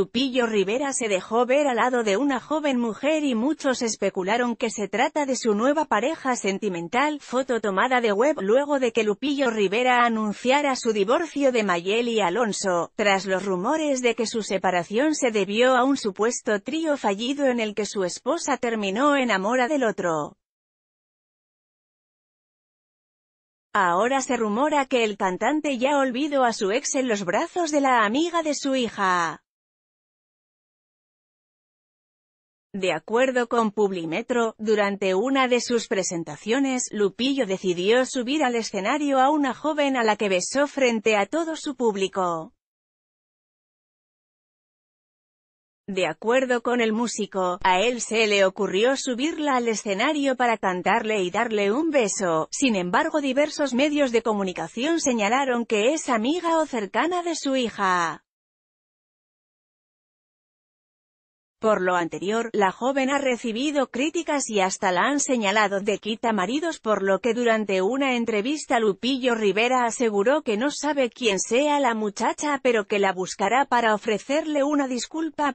Lupillo Rivera se dejó ver al lado de una joven mujer y muchos especularon que se trata de su nueva pareja sentimental, foto tomada de web luego de que Lupillo Rivera anunciara su divorcio de Mayeli Alonso, tras los rumores de que su separación se debió a un supuesto trío fallido en el que su esposa terminó enamora del otro. Ahora se rumora que el cantante ya olvidó a su ex en los brazos de la amiga de su hija. De acuerdo con Publimetro, durante una de sus presentaciones, Lupillo decidió subir al escenario a una joven a la que besó frente a todo su público. De acuerdo con el músico, a él se le ocurrió subirla al escenario para cantarle y darle un beso, sin embargo diversos medios de comunicación señalaron que es amiga o cercana de su hija. Por lo anterior, la joven ha recibido críticas y hasta la han señalado de quita maridos por lo que durante una entrevista Lupillo Rivera aseguró que no sabe quién sea la muchacha pero que la buscará para ofrecerle una disculpa.